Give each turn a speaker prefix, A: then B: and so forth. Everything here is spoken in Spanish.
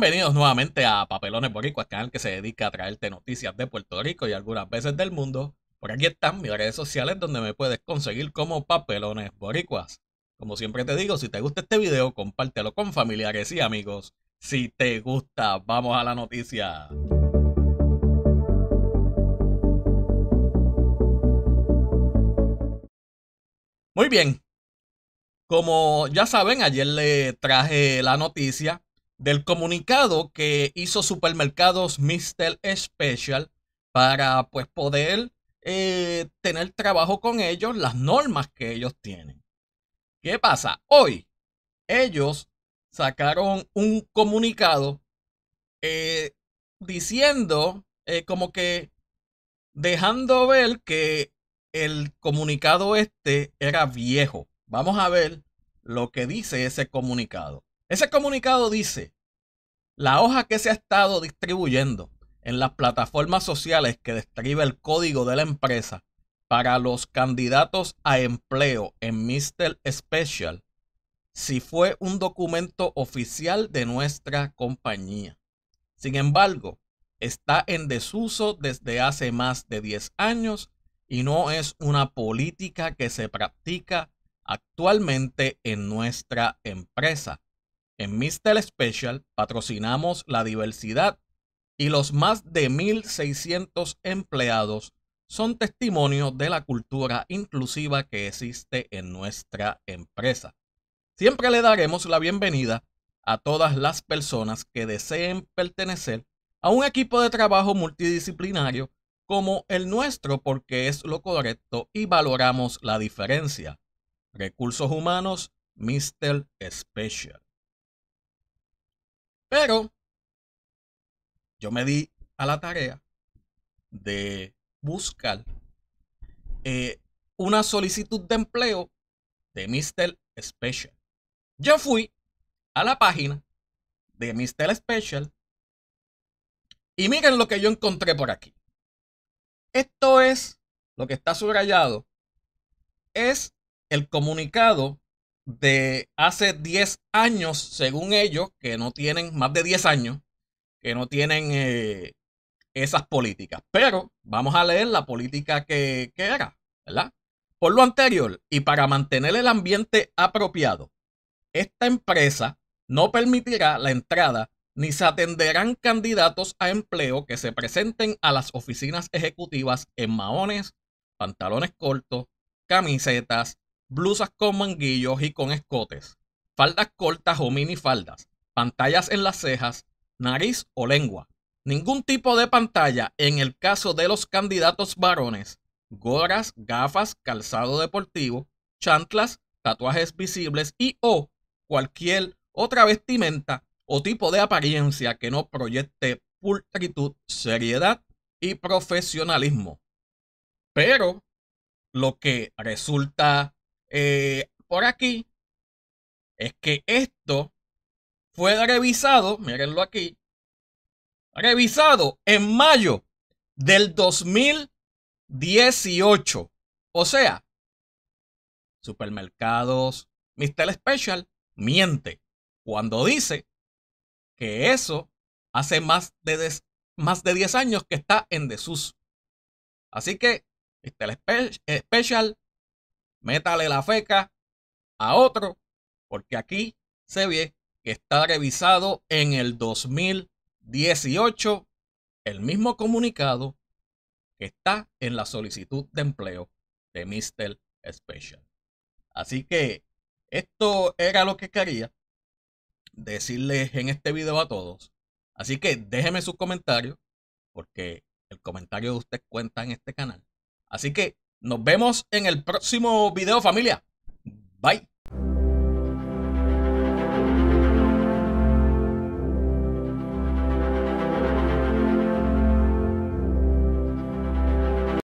A: Bienvenidos nuevamente a Papelones Boricuas canal que se dedica a traerte noticias de Puerto Rico y algunas veces del mundo. Por aquí están mis redes sociales donde me puedes conseguir como Papelones Boricuas. Como siempre te digo, si te gusta este video, compártelo con familiares y amigos. Si te gusta, vamos a la noticia. Muy bien. Como ya saben, ayer le traje la noticia del comunicado que hizo Supermercados Mr. Special para pues poder eh, tener trabajo con ellos, las normas que ellos tienen. ¿Qué pasa? Hoy ellos sacaron un comunicado eh, diciendo eh, como que dejando ver que el comunicado este era viejo. Vamos a ver lo que dice ese comunicado. Ese comunicado dice, la hoja que se ha estado distribuyendo en las plataformas sociales que describe el código de la empresa para los candidatos a empleo en Mr. Special, si fue un documento oficial de nuestra compañía. Sin embargo, está en desuso desde hace más de 10 años y no es una política que se practica actualmente en nuestra empresa, en Mr. Special patrocinamos la diversidad y los más de 1.600 empleados son testimonio de la cultura inclusiva que existe en nuestra empresa. Siempre le daremos la bienvenida a todas las personas que deseen pertenecer a un equipo de trabajo multidisciplinario como el nuestro porque es lo correcto y valoramos la diferencia. Recursos Humanos, Mr. Special. Pero yo me di a la tarea de buscar eh, una solicitud de empleo de Mr. Special. Yo fui a la página de Mr. Special y miren lo que yo encontré por aquí. Esto es lo que está subrayado. Es el comunicado de hace 10 años, según ellos, que no tienen más de 10 años, que no tienen eh, esas políticas. Pero vamos a leer la política que, era, ¿verdad? Por lo anterior, y para mantener el ambiente apropiado, esta empresa no permitirá la entrada ni se atenderán candidatos a empleo que se presenten a las oficinas ejecutivas en maones, pantalones cortos, camisetas, blusas con manguillos y con escotes, faldas cortas o minifaldas, pantallas en las cejas, nariz o lengua, ningún tipo de pantalla en el caso de los candidatos varones, gorras, gafas, calzado deportivo, chantlas, tatuajes visibles y o cualquier otra vestimenta o tipo de apariencia que no proyecte pulcritud, seriedad y profesionalismo. Pero lo que resulta eh, por aquí es que esto fue revisado, mirenlo aquí, revisado en mayo del 2018. O sea, supermercados, Mister Special miente cuando dice que eso hace más de, más de 10 años que está en desuso. Así que Mr. Eh, Special métale la feca a otro, porque aquí se ve que está revisado en el 2018 el mismo comunicado que está en la solicitud de empleo de Mr. Special. Así que esto era lo que quería decirles en este video a todos. Así que déjenme sus comentarios, porque el comentario de usted cuenta en este canal. Así que nos vemos en el próximo video, familia. Bye.